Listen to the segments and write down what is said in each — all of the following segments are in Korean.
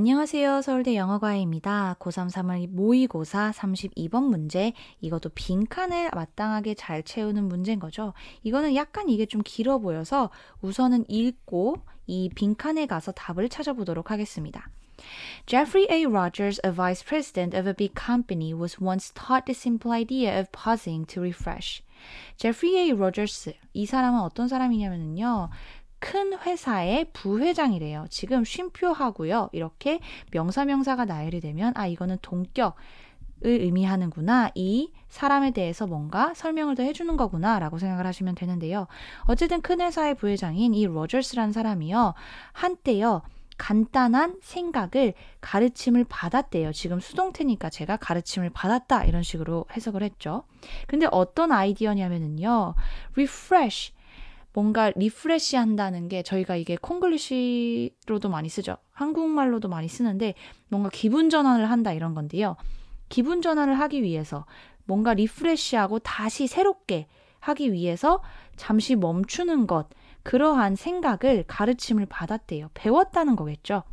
안녕하세요. 서울대 영어과입니다. 고3 3월 모의고사 32번 문제. 이것도 빈칸을 마땅하게 잘 채우는 문제인 거죠. 이거는 약간 이게 좀 길어 보여서 우선은 읽고 이 빈칸에 가서 답을 찾아보도록 하겠습니다. Jeffrey A. Rogers, a vice president of a big company, was once taught the simple idea of pausing to refresh. Jeffrey A. Rogers, 이 사람은 어떤 사람이냐면요. 큰 회사의 부회장이래요. 지금 쉼표하고요. 이렇게 명사 명사가 나열이 되면 아 이거는 동격을 의미하는구나. 이 사람에 대해서 뭔가 설명을 더 해주는 거구나라고 생각을 하시면 되는데요. 어쨌든 큰 회사의 부회장인 이 로저스라는 사람이요. 한때요. 간단한 생각을 가르침을 받았대요. 지금 수동태니까 제가 가르침을 받았다 이런 식으로 해석을 했죠. 근데 어떤 아이디어냐면은요. refresh 뭔가 리프레시 한다는 게 저희가 이게 콩글리시로도 많이 쓰죠. 한국말로도 많이 쓰는데 뭔가 기분 전환을 한다 이런 건데요. 기분 전환을 하기 위해서 뭔가 리프레시하고 다시 새롭게 하기 위해서 잠시 멈추는 것, 그러한 생각을 가르침을 받았대요. 배웠다는 거겠죠.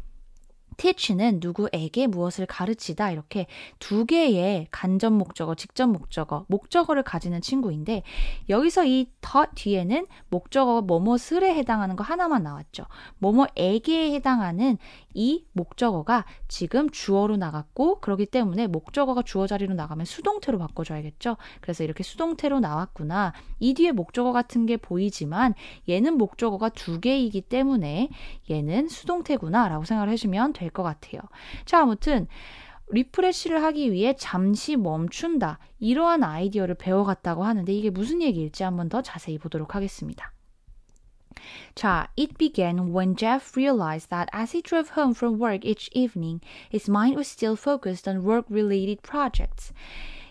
teach는 누구에게 무엇을 가르치다 이렇게 두 개의 간접 목적어, 직접 목적어, 목적어를 가지는 친구인데 여기서 이 the 뒤에는 목적어 뭐뭐슬에 해당하는 거 하나만 나왔죠. 뭐뭐에게 해당하는 이 목적어가 지금 주어로 나갔고 그러기 때문에 목적어가 주어 자리로 나가면 수동태로 바꿔줘야겠죠. 그래서 이렇게 수동태로 나왔구나. 이 뒤에 목적어 같은 게 보이지만 얘는 목적어가 두 개이기 때문에 얘는 수동태구나라고 생각을 해주면 돼요. 될것 같아요. 자, 아무튼 리프레쉬를 하기 위해 잠시 멈춘다. 이러한 아이디어를 배워갔다고 하는데 이게 무슨 얘기일지 한번 더 자세히 보도록 하겠습니다. 자, it began when Jeff realized that as he drove home from work each evening, his mind was still focused on work-related projects.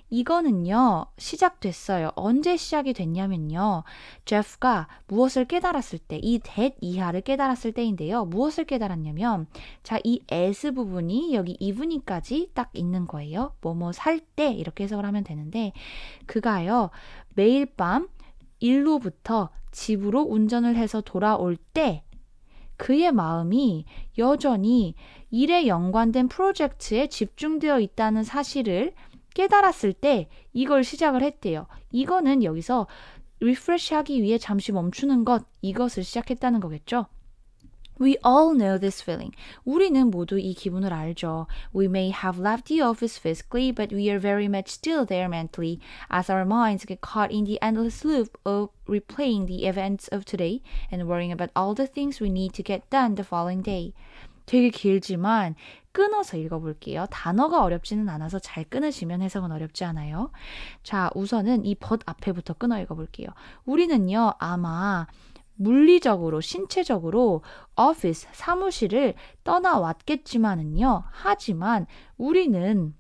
이거는요, 시작됐어요. 언제 시작이 됐냐면요. 제프가 무엇을 깨달았을 때, 이 that 이하를 깨달았을 때인데요. 무엇을 깨달았냐면, 자, 이 as 부분이 여기 이분이까지 딱 있는 거예요. 뭐뭐 살 때, 이렇게 해석을 하면 되는데, 그가요, 매일 밤 일로부터 집으로 운전을 해서 돌아올 때, 그의 마음이 여전히 일에 연관된 프로젝트에 집중되어 있다는 사실을 깨달았을 때 이걸 시작을 했대요. 이거는 여기서 refresh 하기 위해 잠시 멈추는 것, 이것을 시작했다는 거겠죠? We all know this feeling. 우리는 모두 이 기분을 알죠. We may have left the office physically, but we are very much still there mentally, as our minds get caught in the endless loop of replaying the events of today and worrying about all the things we need to get done the following day. 되게 길지만 끊어서 읽어볼게요. 단어가 어렵지는 않아서 잘 끊으시면 해석은 어렵지 않아요. 자, 우선은 이벗 앞에부터 끊어 읽어볼게요. 우리는요, 아마 물리적으로, 신체적으로 office, 사무실을 떠나왔겠지만은요, 하지만 우리는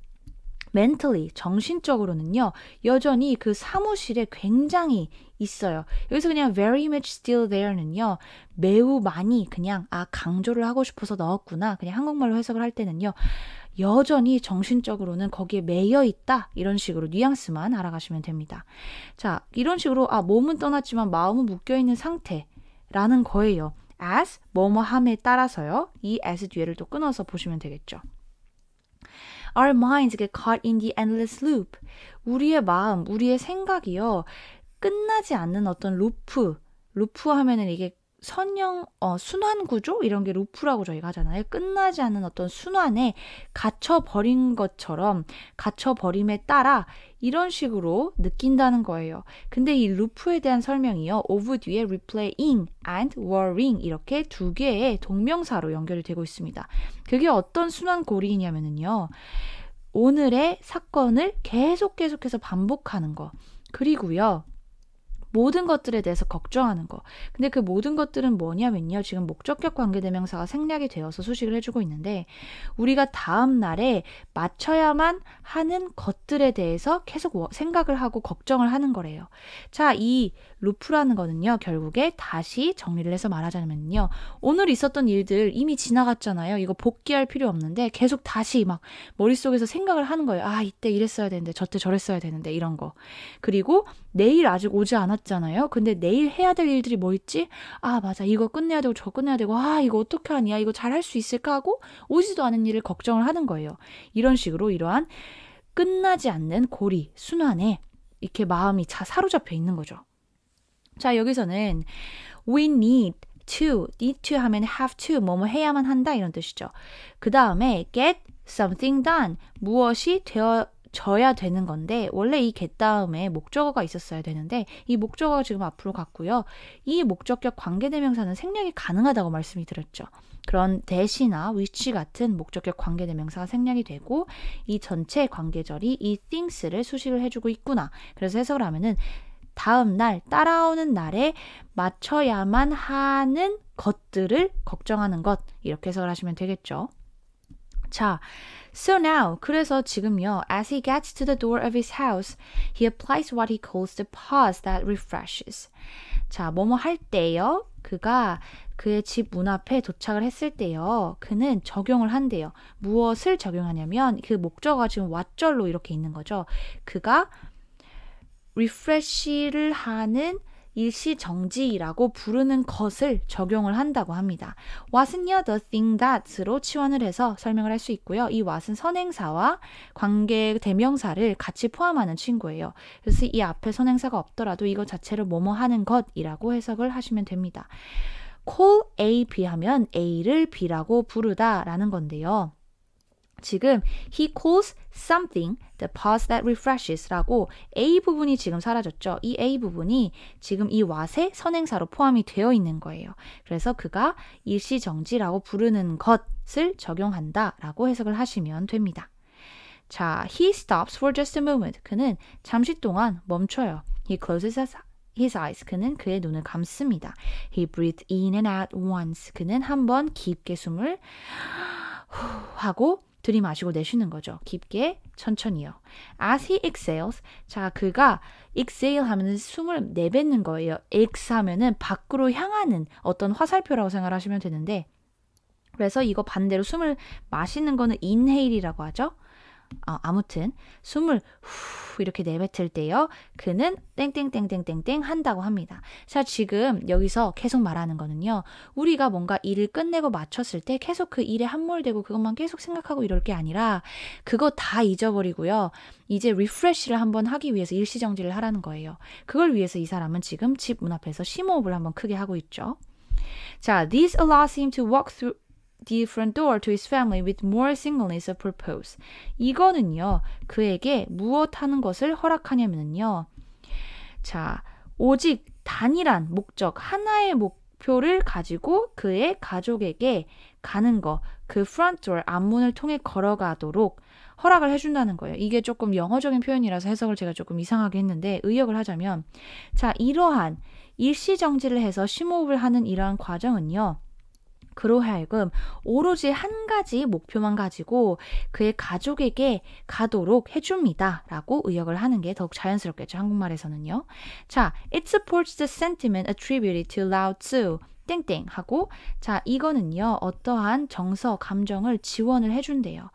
mentally 정신적으로는요 여전히 그 사무실에 굉장히 있어요. 여기서 그냥 very much still there는요 매우 많이 그냥 아 강조를 하고 싶어서 넣었구나 그냥 한국말로 해석을 할 때는요 여전히 정신적으로는 거기에 매여 있다 이런 식으로 뉘앙스만 알아가시면 됩니다. 자 이런 식으로 아 몸은 떠났지만 마음은 묶여 있는 상태라는 거예요. as 뭐뭐함에 따라서요. 이 as 뒤에를 또 끊어서 보시면 되겠죠. Our minds get caught in the endless loop. 우리의 마음, 우리의 생각이요. 끝나지 않는 어떤 루프. 루프 하면은 이게 선형 어, 순환 구조 이런 게 루프라고 저희가 하잖아요. 끝나지 않는 어떤 순환에 갇혀 버린 것처럼 갇혀 버림에 따라 이런 식으로 느낀다는 거예요. 근데 이 루프에 대한 설명이요. 오브 뒤에 replaying and worrying 이렇게 두 개의 동명사로 연결이 되고 있습니다. 그게 어떤 순환 고리이냐면요 오늘의 사건을 계속 계속해서 반복하는 거. 그리고요. 모든 것들에 대해서 걱정하는 거. 근데 그 모든 것들은 뭐냐면요. 지금 목적격 관계대명사가 생략이 되어서 수식을 해주고 있는데 우리가 다음 날에 맞춰야만 하는 것들에 대해서 계속 생각을 하고 걱정을 하는 거래요. 자, 이 루프라는 거는요. 결국에 다시 정리를 해서 말하자면요. 오늘 있었던 일들 이미 지나갔잖아요. 이거 복귀할 필요 없는데 계속 다시 막 머릿속에서 생각을 하는 거예요. 아, 이때 이랬어야 되는데 저때 저랬어야 되는데 이런 거. 그리고 내일 아직 오지 않았 왔잖아요. 근데 내일 해야 될 일들이 뭐 있지? 아, 맞아. 이거 끝내야 되고 저 끝내야 되고 아, 이거 어떻게 하냐. 이거 잘 할 수 있을까 하고 오지도 않은 일을 걱정을 하는 거예요. 이런 식으로 이러한 끝나지 않는 고리, 순환에 이렇게 마음이 자 사로잡혀 있는 거죠. 자, 여기서는 we need to, need to 하면 have to, 뭐뭐 뭐 해야만 한다 이런 뜻이죠. 그 다음에 get something done, 무엇이 되어 져야 되는 건데 원래 이 g 다음에 목적어가 있었어야 되는데 이 목적어가 지금 앞으로 갔고요. 이 목적격 관계대명사는 생략이 가능하다고 말씀이 드렸죠. 그런 대시나 위치 같은 목적격 관계대명사가 생략이 되고 이 전체 관계절이 이 things를 수식을 해주고 있구나. 그래서 해석을 하면은 다음 날 따라오는 날에 맞춰야만 하는 것들을 걱정하는 것 이렇게 해석을 하시면 되겠죠. 자, so now 그래서 지금요. As he gets to the door of his house, he applies what he calls the pause that refreshes. 자, 뭐뭐 할 때요. 그가 그의 집 문 앞에 도착을 했을 때요. 그는 적용을 한대요. 무엇을 적용하냐면 그 목적어 지금 왓절로 이렇게 있는 거죠. 그가 refresh를 하는 일시정지라고 부르는 것을 적용을 한다고 합니다. what은요 the thing that로 치환을 해서 설명을 할 수 있고요. 이 w a t 은 선행사와 관계 대명사를 같이 포함하는 친구예요. 그래서 이 앞에 선행사가 없더라도 이거 자체를 뭐뭐 하는 것이라고 해석을 하시면 됩니다. call A B 하면 A를 B라고 부르다라는 건데요. 지금 he calls something the pause that refreshes라고 a 부분이 지금 사라졌죠. 이 a 부분이 지금 이 왓의 선행사로 포함이 되어 있는 거예요. 그래서 그가 일시정지라고 부르는 것을 적용한다라고 해석을 하시면 됩니다. 자, he stops for just a moment. 그는 잠시 동안 멈춰요. He closes his his eyes. 그는 그의 눈을 감습니다. He breathed in and out once. 그는 한번 깊게 숨을 하고 들이마시고 내쉬는 거죠. 깊게 천천히요. As he exhales, 자 그가 exhale 하면 숨을 내뱉는 거예요. ex 하면은 밖으로 향하는 어떤 화살표라고 생각하시면 되는데 그래서 이거 반대로 숨을 마시는 거는 inhale이라고 하죠. 어, 아무튼 숨을 후 이렇게 내뱉을 때요. 그는 땡땡땡땡땡땡 한다고 합니다. 자, 지금 여기서 계속 말하는 거는요. 우리가 뭔가 일을 끝내고 마쳤을 때 계속 그 일에 함몰되고 그것만 계속 생각하고 이럴 게 아니라 그거 다 잊어버리고요. 이제 리프레쉬를 한번 하기 위해서 일시정지를 하라는 거예요. 그걸 위해서 이 사람은 지금 집 문 앞에서 심호흡을 한번 크게 하고 있죠. 자, t h e s a l l o w seem to walk through the front door to his family with more singleness of purpose. 이거는요, 그에게 무엇 하는 것을 허락하냐면요. 자, 오직 단일한 목적, 하나의 목표를 가지고 그의 가족에게 가는 거, 그 front door, 앞문을 통해 걸어가도록 허락을 해준다는 거예요. 이게 조금 영어적인 표현이라서 해석을 제가 조금 이상하게 했는데, 의역을 하자면, 자, 이러한 일시정지를 해서 심호흡을 하는 이러한 과정은요, 그로 하여금 오로지 한 가지 목표만 가지고 그의 가족에게 가도록 해줍니다. 라고 의역을 하는 게 더욱 자연스럽겠죠. 한국말에서는요. 자, it supports the sentiment attributed to Lao Tzu. 땡땡 하고 자 이거는요 어떠한 정서 감정을 지원을 해준대요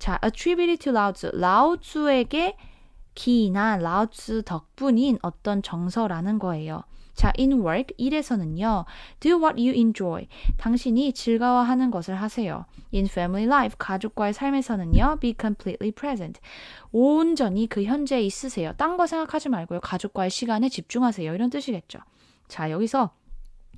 자 attributed to Lao 라오 쯔에게 기이나 라오츠 덕분인 어떤 정서라는 거예요. 자, in work, 일에서는요. Do what you enjoy. 당신이 즐거워하는 것을 하세요. In family life, 가족과의 삶에서는요. Be completely present. 온전히 그 현재에 있으세요. 딴 거 생각하지 말고요. 가족과의 시간에 집중하세요. 이런 뜻이겠죠. 자, 여기서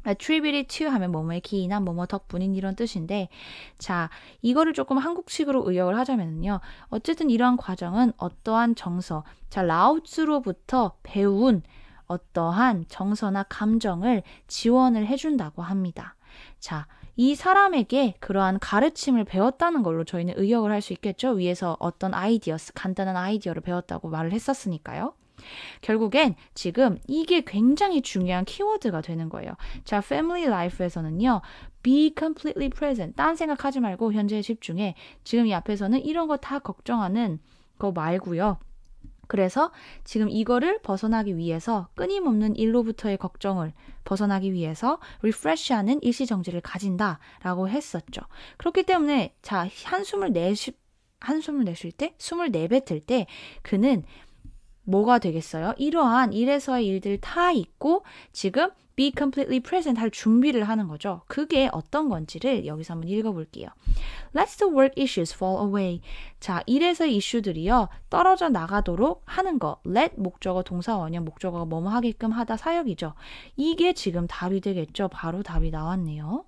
attributed to 하면 뭐뭐에 기인한 뭐뭐 덕분인 이런 뜻인데 자 이거를 조금 한국식으로 의역을 하자면요 어쨌든 이러한 과정은 어떠한 정서 자 라오츠로부터 배운 어떠한 정서나 감정을 지원을 해준다고 합니다. 자, 이 사람에게 그러한 가르침을 배웠다는 걸로 저희는 의역을 할 수 있겠죠. 위에서 어떤 아이디어, 간단한 아이디어를 배웠다고 말을 했었으니까요. 결국엔 지금 이게 굉장히 중요한 키워드가 되는 거예요. 자, family life에서는요, be completely present. 딴 생각하지 말고 현재에 집중해. 지금 이 앞에서는 이런 거 다 걱정하는 거 말고요. 그래서 지금 이거를 벗어나기 위해서 끊임없는 일로부터의 걱정을 벗어나기 위해서 리프레쉬하는 일시정지를 가진다라고 했었죠. 그렇기 때문에 자 한숨을 내쉬 한숨을 내쉴 때, 숨을 내뱉을 때, 그는 뭐가 되겠어요? 이러한 일에서의 일들 다 있고 지금 be completely present 할 준비를 하는 거죠. 그게 어떤 건지를 여기서 한번 읽어볼게요. Let the work issues fall away. 자, 일에서의 이슈들이요. 떨어져 나가도록 하는 거. let 목적어 동사 원형 목적어가 뭐뭐 하게끔 하다 사역이죠. 이게 지금 답이 되겠죠. 바로 답이 나왔네요.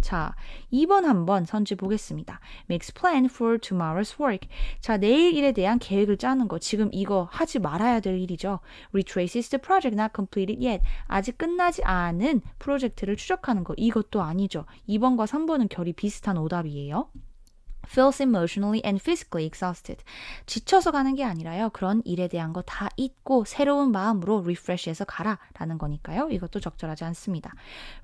자, 2번 한번 선지 보겠습니다. makes plan for tomorrow's work. 자, 내일 일에 대한 계획을 짜는 거. 지금 이거 하지 말아야 될 일이죠. retraces the project not completed yet. 아직 끝나지 않은 프로젝트를 추적하는 거. 이것도 아니죠. 2번과 3번은 결이 비슷한 오답이에요. feels emotionally and physically exhausted. 지쳐서 가는 게 아니라요. 그런 일에 대한 거 다 잊고 새로운 마음으로 refresh해서 가라라는 거니까요. 이것도 적절하지 않습니다.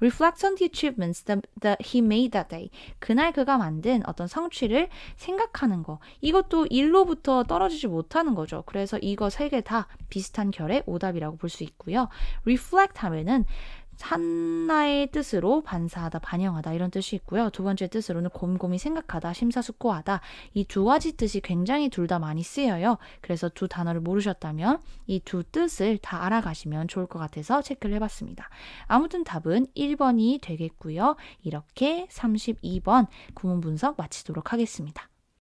Reflect on the achievements that, that he made that day. 그날 그가 만든 어떤 성취를 생각하는 거. 이것도 일로부터 떨어지지 못하는 거죠. 그래서 이거 세 개 다 비슷한 결의 오답이라고 볼 수 있고요. Reflect 하면은 산나의 뜻으로 반사하다, 반영하다 이런 뜻이 있고요. 두 번째 뜻으로는 곰곰이 생각하다, 심사숙고하다 이 두 가지 뜻이 굉장히 둘 다 많이 쓰여요. 그래서 두 단어를 모르셨다면 이 두 뜻을 다 알아가시면 좋을 것 같아서 체크를 해봤습니다. 아무튼 답은 1번이 되겠고요. 이렇게 32번 구문 분석 마치도록 하겠습니다.